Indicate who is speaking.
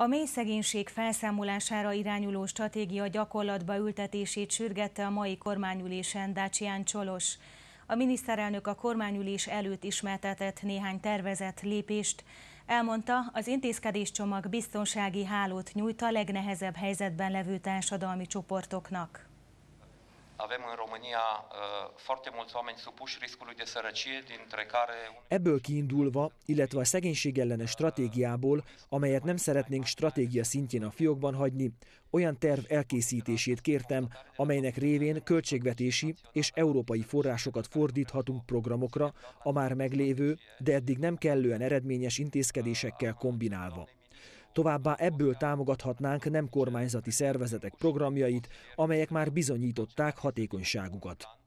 Speaker 1: A mély szegénység felszámolására irányuló stratégia gyakorlatba ültetését sürgette a mai kormányülésen Dácsián Csolos. A miniszterelnök a kormányülés előtt ismertetett néhány tervezett lépést. Elmondta, az intézkedéscsomag biztonsági hálót nyújt a legnehezebb helyzetben levő társadalmi csoportoknak
Speaker 2: avem în România uh, foarte mulți oameni supuși riscului de sărăcie,
Speaker 3: dintre care...
Speaker 4: Ebből kiindulva, illetve a szegénység ellenes stratégiából, amelyet nem szeretnénk stratégia szintjén a fiókban hagyni, olyan terv elkészítését kértem, amelynek révén költségvetési és európai forrásokat fordíthatunk programokra, a már meglévő, de eddig nem kellően eredményes intézkedésekkel kombinálva. Továbbá ebből támogathatnánk nem kormányzati szervezetek programjait, amelyek már bizonyították hatékonyságukat.